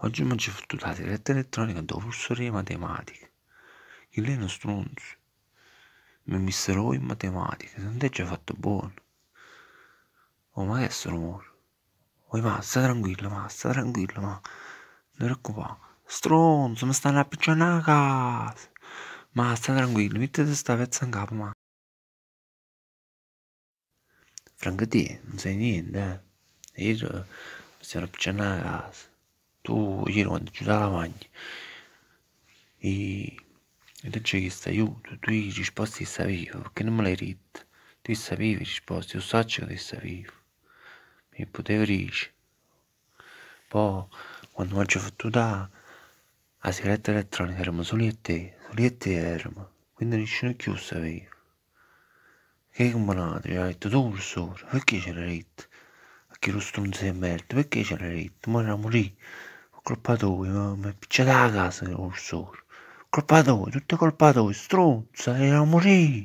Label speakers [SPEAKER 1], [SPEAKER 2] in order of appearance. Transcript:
[SPEAKER 1] Oggi mi ci fatto la diretta elettronica da professore di matematica. Che lei è uno stronzo. Mi misserò in matematica, non è già fatto buono. Oh ma che sono morto? Oh ma sta tranquillo, ma sta tranquillo, ma. Non preoccupare. Stronzo, mi stanno appicciando a casa. Ma sta tranquillo, mettete sta pezza in capo, ma. Franca te, non sai niente, eh. Io mi stanno appicciando a casa tu gironi, giù dalla lavagna e ed è che sta aiuto, tu gli risposti sapevo, perché non me l'hai detto, tu sapevi risposte, io so che ti sapevo, mi potevo dire. Poi, quando mi ho fatto da, la sigaretta elettronica eravamo soli e te, soli e te eravamo, quindi nessuno più sapeva. Che combinato, gli ho detto tu cursore, perché ce l'hai detto? Perché lo stronzo è merda, perché ce l'hai detto? Ma eravamo lì colpa tua, ma mi picciata a casa l'ursore, oh, colpa tua, tutta colpa tua, stronza, era a morire.